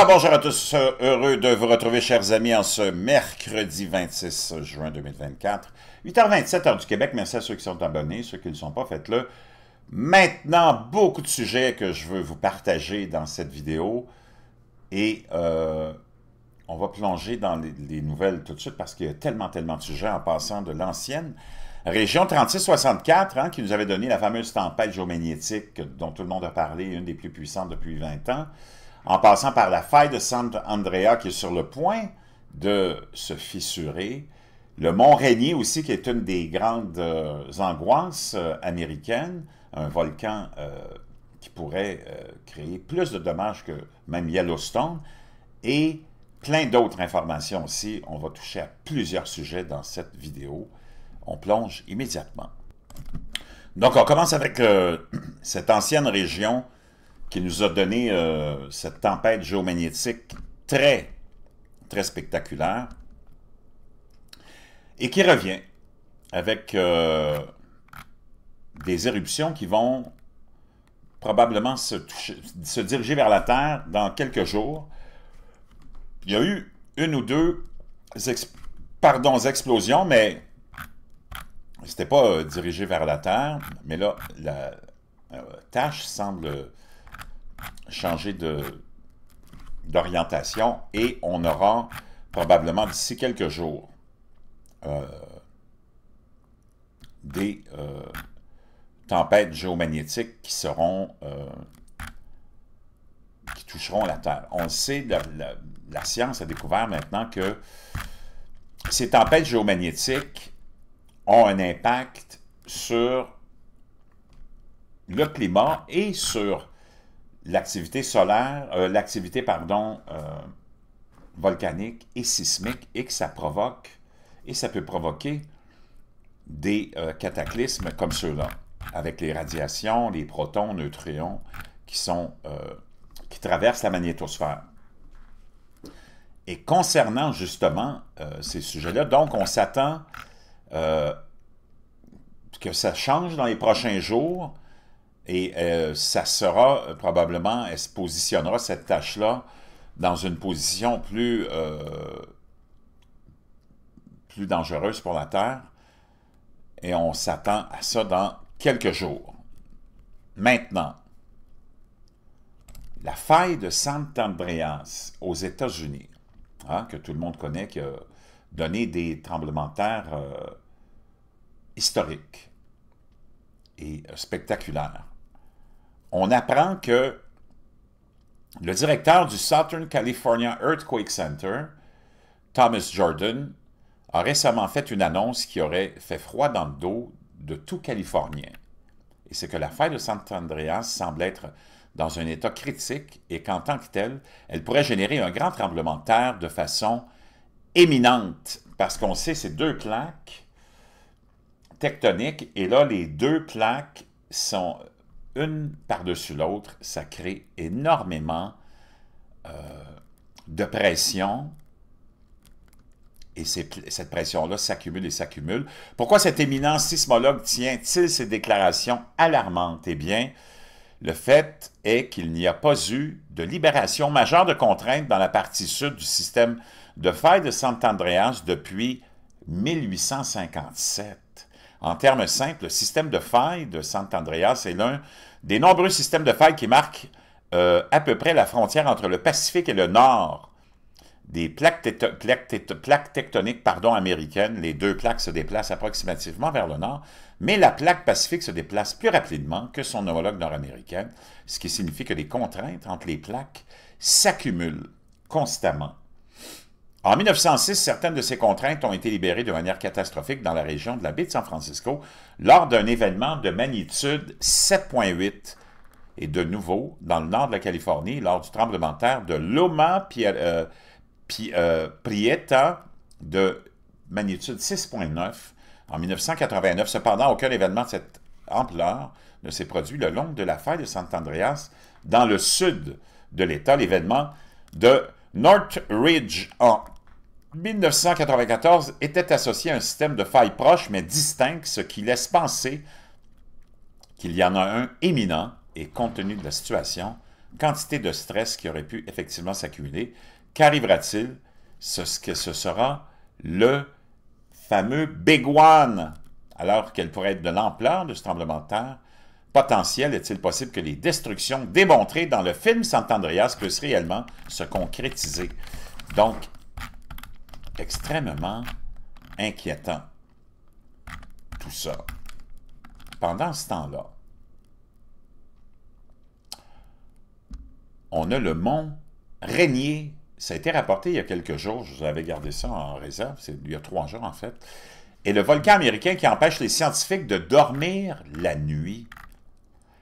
Ah, bonjour à tous, euh, heureux de vous retrouver, chers amis, en ce mercredi 26 juin 2024, 8h27, heure du Québec. Merci à ceux qui sont abonnés, ceux qui ne le sont pas, faites-le. Maintenant, beaucoup de sujets que je veux vous partager dans cette vidéo et euh, on va plonger dans les, nouvelles tout de suite parce qu'il y a tellement, tellement de sujets en passant de l'ancienne région 3664 hein, qui nous avait donné la fameuse tempête géomagnétique dont tout le monde a parlé, une des plus puissantes depuis 20 ans en passant par la faille de Sant'Andrea, qui est sur le point de se fissurer, le mont Rainier aussi qui est une des grandes euh, angoisses euh, américaines, un volcan euh, qui pourrait créer plus de dommages que même Yellowstone, et plein d'autres informations aussi. On va toucher à plusieurs sujets dans cette vidéo. On plonge immédiatement. Donc, on commence avec cette ancienne région qui nous a donné euh, cette tempête géomagnétique très, très spectaculaire et qui revient avec euh, des éruptions qui vont probablement se, se diriger vers la Terre dans quelques jours. Il y a eu une ou deux explosions, mais ce n'était pas euh, dirigé vers la Terre, mais là, la tâche semble changer d'orientation et on aura probablement d'ici quelques jours euh, des euh, tempêtes géomagnétiques qui seront euh, qui toucheront la Terre. On le sait, la science a découvert maintenant que ces tempêtes géomagnétiques ont un impact sur le climat et sur l'activité solaire, euh, l'activité, pardon, euh, volcanique et sismique et que ça provoque, et ça peut provoquer des euh, cataclysmes comme ceux-là, avec les radiations, les protons, neutrons qui, sont, qui traversent la magnétosphère. Et concernant justement ces sujets-là, donc on s'attend que ça change dans les prochains jours, et euh, ça sera euh, probablement, elle se positionnera cette tâche-là dans une position plus, euh, plus dangereuse pour la Terre. Et on s'attend à ça dans quelques jours. Maintenant, la faille de Sant'Andreas aux États-Unis, hein, que tout le monde connaît, qui a donné des tremblements de terre historiques et spectaculaires on apprend que le directeur du Southern California Earthquake Center, Thomas Jordan, a récemment fait une annonce qui aurait fait froid dans le dos de tout Californien. Et c'est que la faille de San Andreas semble être dans un état critique et qu'en tant que telle, elle pourrait générer un grand tremblement de terre de façon éminente, parce qu'on sait ces deux plaques tectoniques, et là, les deux plaques sont une par-dessus l'autre, ça crée énormément euh, de pression. Et cette pression-là s'accumule et s'accumule. Pourquoi cet éminent sismologue tient-il ces déclarations alarmantes? Eh bien, le fait est qu'il n'y a pas eu de libération majeure de contraintes dans la partie sud du système de faille de Sant'Andreas depuis 1857. En termes simples, le système de faille de Sant'Andreas est l'un des nombreux systèmes de failles qui marquent euh, à peu près la frontière entre le Pacifique et le Nord. Des plaques, tectoniques pardon, américaines, les deux plaques se déplacent approximativement vers le nord, mais la plaque pacifique se déplace plus rapidement que son homologue nord-américaine, ce qui signifie que les contraintes entre les plaques s'accumulent constamment en 1906, certaines de ces contraintes ont été libérées de manière catastrophique dans la région de la baie de San Francisco lors d'un événement de magnitude 7.8 et de nouveau dans le nord de la Californie lors du tremblement de terre de Loma euh, euh, Prieta de magnitude 6.9 en 1989. Cependant, aucun événement de cette ampleur ne s'est produit le long de la faille de Andreas dans le sud de l'État. L'événement de Northridge Ridge en 1994 était associé à un système de failles proches mais distinctes, ce qui laisse penser qu'il y en a un éminent et compte tenu de la situation, quantité de stress qui aurait pu effectivement s'accumuler. Qu'arrivera-t-il? Ce, que ce sera le fameux Big One, alors qu'elle pourrait être de l'ampleur de ce tremblement de terre. Potentiel, est-il possible que les destructions démontrées dans le film Sant'Andreas puissent réellement se concrétiser? Donc, extrêmement inquiétant, tout ça. Pendant ce temps-là, on a le mont Régnier. Ça a été rapporté il y a quelques jours, je vous avais gardé ça en réserve, c'est il y a trois jours en fait. Et le volcan américain qui empêche les scientifiques de dormir la nuit.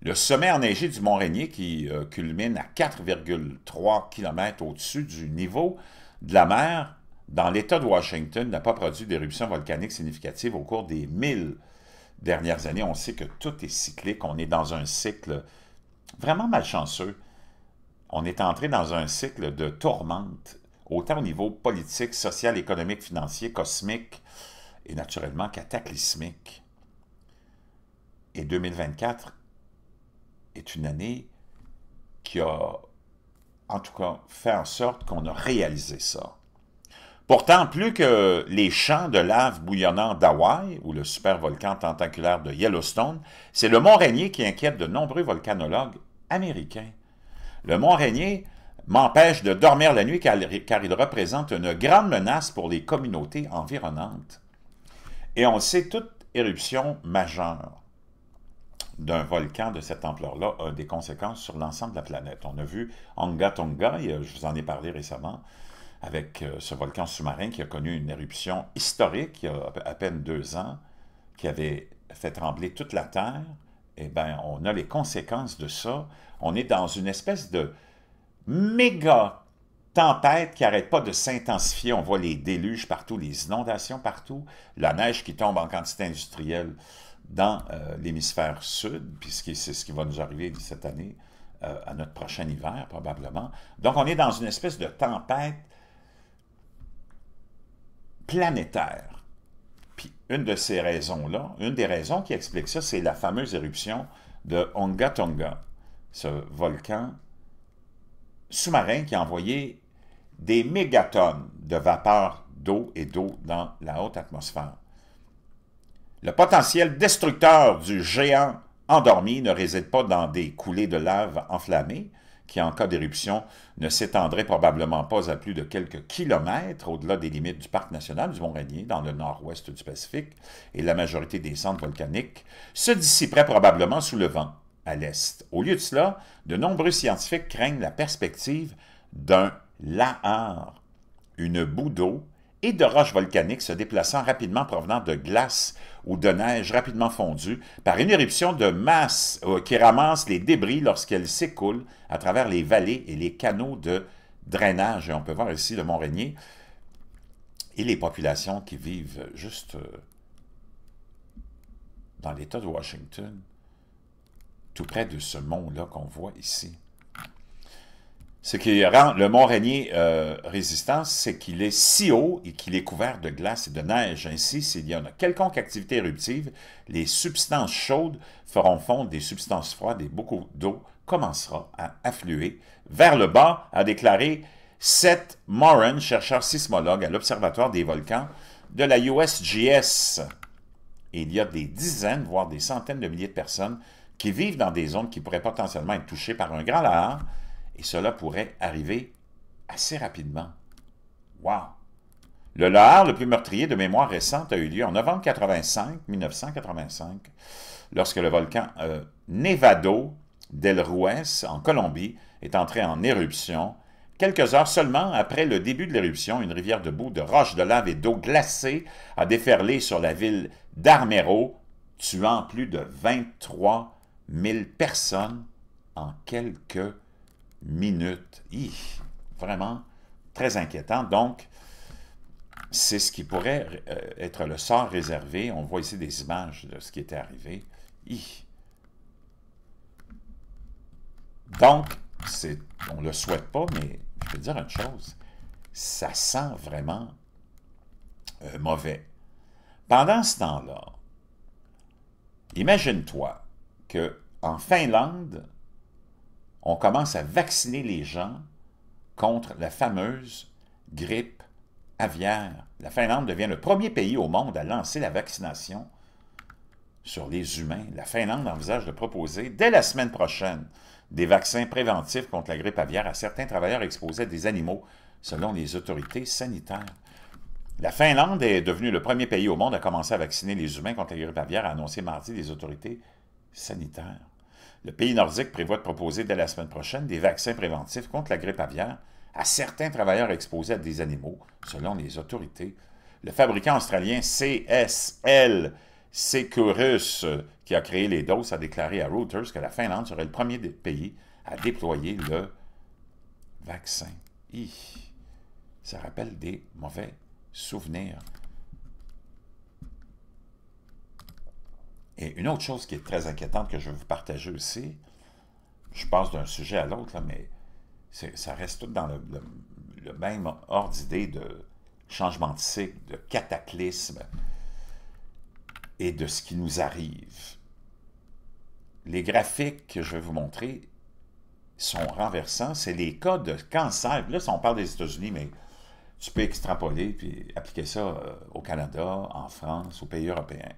Le sommet enneigé du mont Régnier qui euh, culmine à 4,3 km au-dessus du niveau de la mer dans l'État de Washington n'a pas produit d'éruption volcanique significative au cours des mille dernières années. On sait que tout est cyclique, on est dans un cycle vraiment malchanceux. On est entré dans un cycle de tourmente, autant au niveau politique, social, économique, financier, cosmique et naturellement cataclysmique. Et 2024 est une année qui a, en tout cas, fait en sorte qu'on a réalisé ça. Pourtant, plus que les champs de lave bouillonnant d'Hawaï ou le supervolcan tentaculaire de Yellowstone, c'est le mont Rainier qui inquiète de nombreux volcanologues américains. Le mont Rainier m'empêche de dormir la nuit car il représente une grande menace pour les communautés environnantes. Et on le sait, toute éruption majeure d'un volcan de cette ampleur-là a des conséquences sur l'ensemble de la planète. On a vu Ongatonga, Tonga, je vous en ai parlé récemment, avec euh, ce volcan sous-marin qui a connu une éruption historique il y a à peine deux ans, qui avait fait trembler toute la Terre, eh bien, on a les conséquences de ça. On est dans une espèce de méga tempête qui n'arrête pas de s'intensifier. On voit les déluges partout, les inondations partout, la neige qui tombe en quantité industrielle dans euh, l'hémisphère sud, puis c'est ce qui va nous arriver cette année, euh, à notre prochain hiver probablement. Donc on est dans une espèce de tempête planétaire. une de ces raisons une des raisons qui explique ça, c'est la fameuse éruption de Onga Tonga, ce volcan sous-marin qui a envoyé des mégatonnes de vapeur d'eau et d'eau dans la haute atmosphère. Le potentiel destructeur du géant endormi ne réside pas dans des coulées de lave enflammées, qui, en cas d'éruption, ne s'étendrait probablement pas à plus de quelques kilomètres au-delà des limites du parc national du Mont-Rainier, dans le nord-ouest du Pacifique, et la majorité des centres volcaniques, se dissiperait probablement sous le vent, à l'est. Au lieu de cela, de nombreux scientifiques craignent la perspective d'un lahar, une boue d'eau et de roches volcaniques se déplaçant rapidement provenant de glace ou de neige rapidement fondue par une éruption de masse euh, qui ramasse les débris lorsqu'elle s'écoulent à travers les vallées et les canaux de drainage. Et on peut voir ici le Mont-Rainier et les populations qui vivent juste euh, dans l'État de Washington, tout près de ce mont-là qu'on voit ici. Ce qui rend le mont Rainier euh, résistant, c'est qu'il est si haut et qu'il est couvert de glace et de neige. Ainsi, s'il y a une quelconque activité éruptive, les substances chaudes feront fondre des substances froides et beaucoup d'eau commencera à affluer vers le bas, a déclaré Seth Moran, chercheur sismologue à l'Observatoire des volcans de la USGS. il y a des dizaines, voire des centaines de milliers de personnes qui vivent dans des zones qui pourraient potentiellement être touchées par un grand lahar, et cela pourrait arriver assez rapidement. Wow! Le Lahar le plus meurtrier de mémoire récente a eu lieu en novembre 1985, lorsque le volcan euh, Nevado del Ruiz, en Colombie, est entré en éruption. Quelques heures seulement après le début de l'éruption, une rivière de boue, de roches, de lave et d'eau glacée a déferlé sur la ville d'Armero, tuant plus de 23 000 personnes en quelques minutes. vraiment très inquiétant. Donc, c'est ce qui pourrait euh, être le sort réservé. On voit ici des images de ce qui était arrivé. Hi. Donc, on ne le souhaite pas, mais je vais dire une chose, ça sent vraiment euh, mauvais. Pendant ce temps-là, imagine-toi que en Finlande, on commence à vacciner les gens contre la fameuse grippe aviaire. La Finlande devient le premier pays au monde à lancer la vaccination sur les humains. La Finlande envisage de proposer dès la semaine prochaine des vaccins préventifs contre la grippe aviaire à certains travailleurs exposés à des animaux, selon les autorités sanitaires. La Finlande est devenue le premier pays au monde à commencer à vacciner les humains contre la grippe aviaire, a annoncé mardi les autorités sanitaires. Le pays nordique prévoit de proposer dès la semaine prochaine des vaccins préventifs contre la grippe aviaire à certains travailleurs exposés à des animaux, selon les autorités. Le fabricant australien CSL Securus, qui a créé les doses, a déclaré à Reuters que la Finlande serait le premier pays à déployer le vaccin. ça rappelle des mauvais souvenirs. Et une autre chose qui est très inquiétante que je vais vous partager aussi, je passe d'un sujet à l'autre, mais ça reste tout dans le, même ordre d'idée de changement de cycle, de cataclysme et de ce qui nous arrive. Les graphiques que je vais vous montrer sont renversants. C'est les cas de cancer. Là, si on parle des États-Unis, mais tu peux extrapoler puis appliquer ça euh, au Canada, en France, aux pays européens.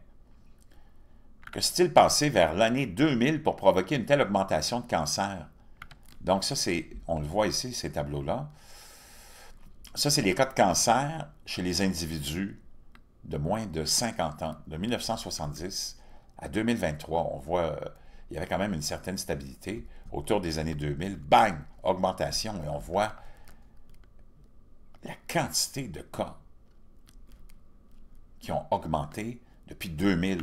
Que s'est-il passé vers l'année 2000 pour provoquer une telle augmentation de cancer? Donc ça, c'est, on le voit ici, ces tableaux-là. Ça, c'est les cas de cancer chez les individus de moins de 50 ans. De 1970 à 2023, on voit, euh, il y avait quand même une certaine stabilité. Autour des années 2000, bang, augmentation, et on voit la quantité de cas qui ont augmenté depuis 2000.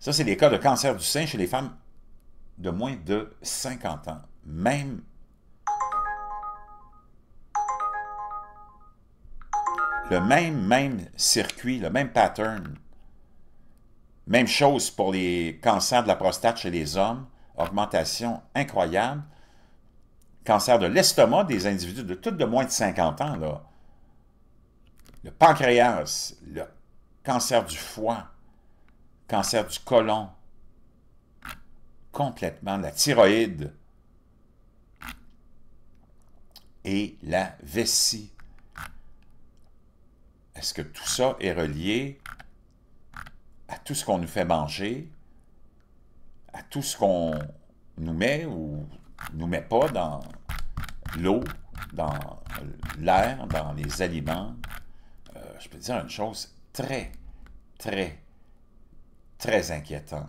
Ça, c'est les cas de cancer du sein chez les femmes de moins de 50 ans. Même le même, même circuit, le même pattern. Même chose pour les cancers de la prostate chez les hommes, augmentation incroyable. Cancer de l'estomac des individus de toutes de moins de 50 ans, là. Le pancréas, le cancer du foie, cancer du côlon, complètement la thyroïde et la vessie. Est-ce que tout ça est relié à tout ce qu'on nous fait manger, à tout ce qu'on nous met ou nous met pas dans l'eau, dans l'air, dans les aliments? Euh, je peux dire une chose très, très très inquiétant.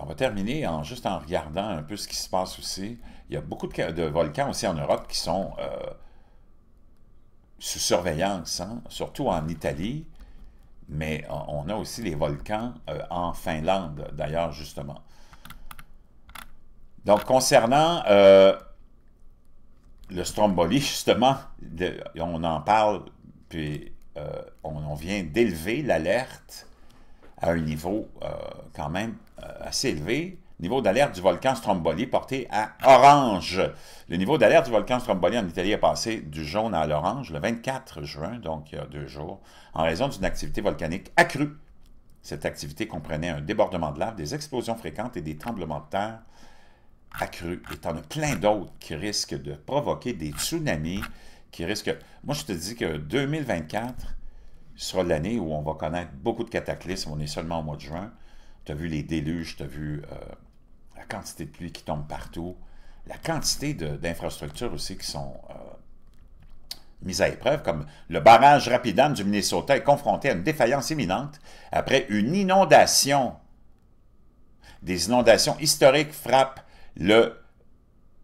on va terminer en, juste en regardant un peu ce qui se passe aussi. Il y a beaucoup de, volcans aussi en Europe qui sont euh, sous surveillance, hein, surtout en Italie, mais on, a aussi les volcans euh, en Finlande, d'ailleurs, justement. Donc, concernant euh, le Stromboli, justement, on en parle, puis euh, on, vient d'élever l'alerte à un niveau euh, quand même euh, assez élevé. Niveau d'alerte du volcan Stromboli porté à orange. Le niveau d'alerte du volcan Stromboli en Italie est passé du jaune à l'orange le 24 juin, donc il y a deux jours, en raison d'une activité volcanique accrue. Cette activité comprenait un débordement de lave, des explosions fréquentes et des tremblements de terre accrus. étant en plein d'autres qui risquent de provoquer des tsunamis risque. Moi, je te dis que 2024 sera l'année où on va connaître beaucoup de cataclysmes. On est seulement au mois de juin. Tu as vu les déluges, tu as vu euh, la quantité de pluie qui tombe partout, la quantité d'infrastructures aussi qui sont euh, mises à épreuve, comme le barrage Rapidan du Minnesota est confronté à une défaillance imminente après une inondation. Des inondations historiques frappent le,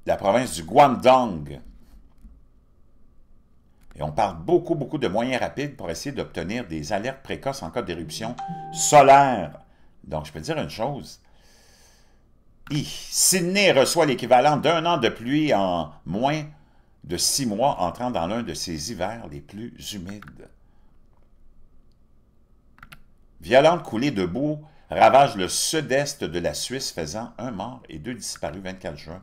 la province du Guangdong et on parle beaucoup, beaucoup de moyens rapides pour essayer d'obtenir des alertes précoces en cas d'éruption solaire. Donc, je peux dire une chose. Sydney reçoit l'équivalent d'un an de pluie en moins de six mois, entrant dans l'un de ses hivers les plus humides. Violente coulée de boue ravage le sud-est de la Suisse, faisant un mort et deux disparus 24 juin.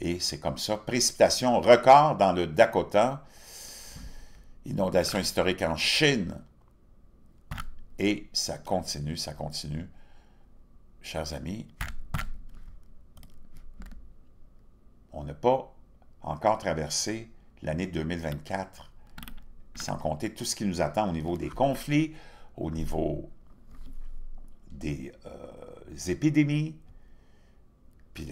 Et c'est comme ça. Précipitation record dans le Dakota inondation historique en Chine. Et ça continue, ça continue. Chers amis, on n'a pas encore traversé l'année 2024, sans compter tout ce qui nous attend au niveau des conflits, au niveau des euh, épidémies, puis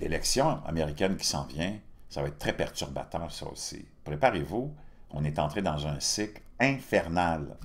l'élection américaine qui s'en vient. Ça va être très perturbateur, ça aussi. Préparez-vous on est entré dans un cycle infernal.